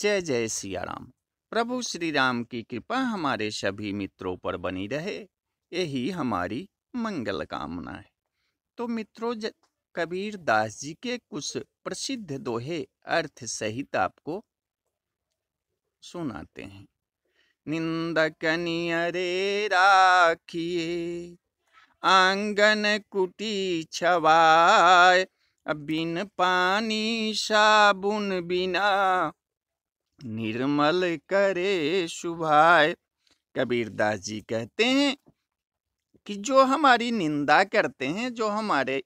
जय जय सियाराम प्रभु श्री राम की कृपा हमारे सभी मित्रों पर बनी रहे यही हमारी मंगल कामना है तो मित्रों कबीर दास जी के कुछ प्रसिद्ध दोहे अर्थ सहित आपको सुनाते हैं निंदक नियरे राखिए आंगन कुटी छवाय बिन पानी साबुन बिना निर्मल करे शुभाय कबीरदास जी कहते हैं कि जो हमारी निंदा करते हैं जो हमारे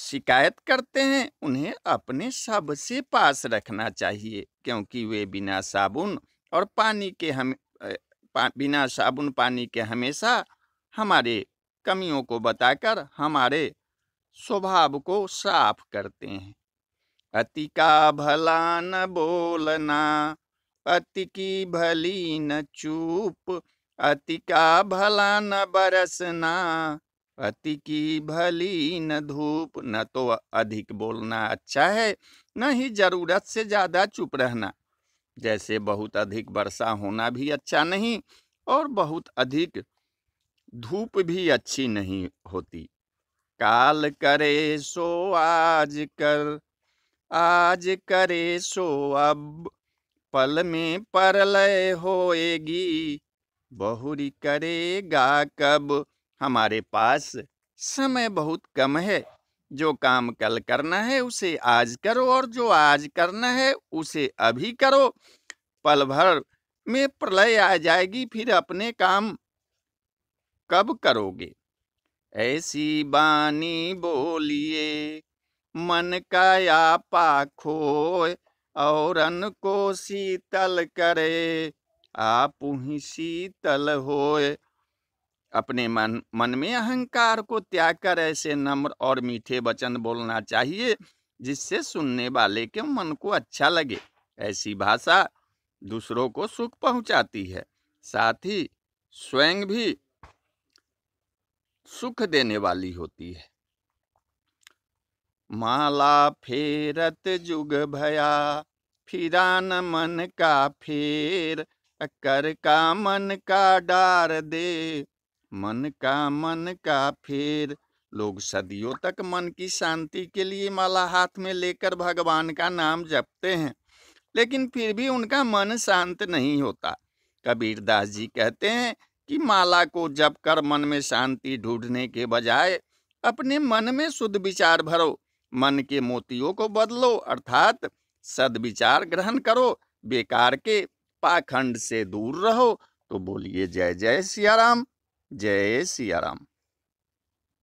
शिकायत करते हैं उन्हें अपने सब से पास रखना चाहिए क्योंकि वे बिना साबुन और पानी के हम पा, बिना साबुन पानी के हमेशा हमारे कमियों को बताकर हमारे स्वभाव को साफ करते हैं अति का भला न बोलना अति की भली न चूप अति का भला न बरसना अति की भली न धूप न तो अधिक बोलना अच्छा है न ही जरूरत से ज़्यादा चुप रहना जैसे बहुत अधिक वर्षा होना भी अच्छा नहीं और बहुत अधिक धूप भी अच्छी नहीं होती काल करे सो आज कर आज करे सो अब पल में परलय होएगी बहुरी करेगा कब हमारे पास समय बहुत कम है जो काम कल करना है उसे आज करो और जो आज करना है उसे अभी करो पल भर में प्रलय आ जाएगी फिर अपने काम कब करोगे ऐसी बानी बोलिए मन का या पाखो और को शीतल करे आप शीतल होए अपने मन मन में अहंकार को त्याग कर ऐसे नम्र और मीठे वचन बोलना चाहिए जिससे सुनने वाले के मन को अच्छा लगे ऐसी भाषा दूसरों को सुख पहुंचाती है साथ ही स्वयं भी सुख देने वाली होती है माला फेरत जुग भया फिरान मन का फेर कर का मन का डार दे मन का मन का फेर लोग सदियों तक मन की शांति के लिए माला हाथ में लेकर भगवान का नाम जपते हैं लेकिन फिर भी उनका मन शांत नहीं होता कबीरदास जी कहते हैं कि माला को जप कर मन में शांति ढूंढने के बजाय अपने मन में शुद्ध विचार भरो मन के मोतियों को बदलो अर्थात सदविचार ग्रहण करो बेकार के पाखंड से दूर रहो तो बोलिए जय जय सियाराम जय सियाराम